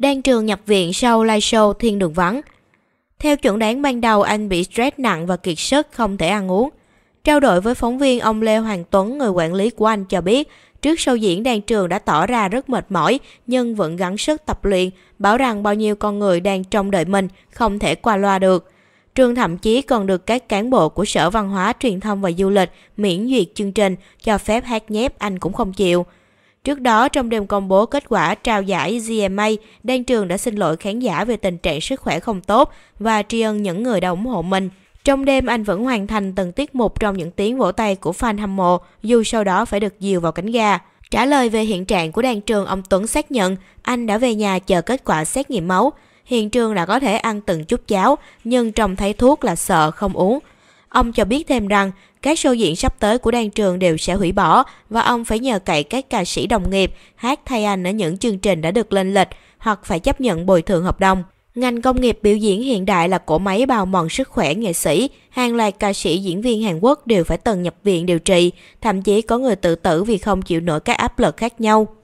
đang trường nhập viện sau live show Thiên Đường Vắng. Theo chuẩn đoán ban đầu anh bị stress nặng và kiệt sức không thể ăn uống. Trao đổi với phóng viên ông Lê Hoàng Tuấn, người quản lý của anh cho biết, trước sau diễn đàn trường đã tỏ ra rất mệt mỏi nhưng vẫn gắng sức tập luyện, bảo rằng bao nhiêu con người đang trong đợi mình không thể qua loa được. Trường thậm chí còn được các cán bộ của Sở Văn hóa, Truyền thông và Du lịch miễn duyệt chương trình, cho phép hát nhép anh cũng không chịu. Trước đó, trong đêm công bố kết quả trao giải GMA, Đan Trường đã xin lỗi khán giả về tình trạng sức khỏe không tốt và tri ân những người đã ủng hộ mình. Trong đêm, anh vẫn hoàn thành từng tiết mục trong những tiếng vỗ tay của fan hâm mộ, dù sau đó phải được dìu vào cánh gà. Trả lời về hiện trạng của đàn trường, ông Tuấn xác nhận anh đã về nhà chờ kết quả xét nghiệm máu. Hiện trường đã có thể ăn từng chút cháo, nhưng trông thấy thuốc là sợ không uống. Ông cho biết thêm rằng các show diễn sắp tới của đan trường đều sẽ hủy bỏ và ông phải nhờ cậy các ca sĩ đồng nghiệp hát thay anh ở những chương trình đã được lên lịch hoặc phải chấp nhận bồi thường hợp đồng. Ngành công nghiệp biểu diễn hiện đại là cỗ máy bào mòn sức khỏe nghệ sĩ. Hàng loạt ca sĩ diễn viên Hàn Quốc đều phải từng nhập viện điều trị, thậm chí có người tự tử vì không chịu nổi các áp lực khác nhau.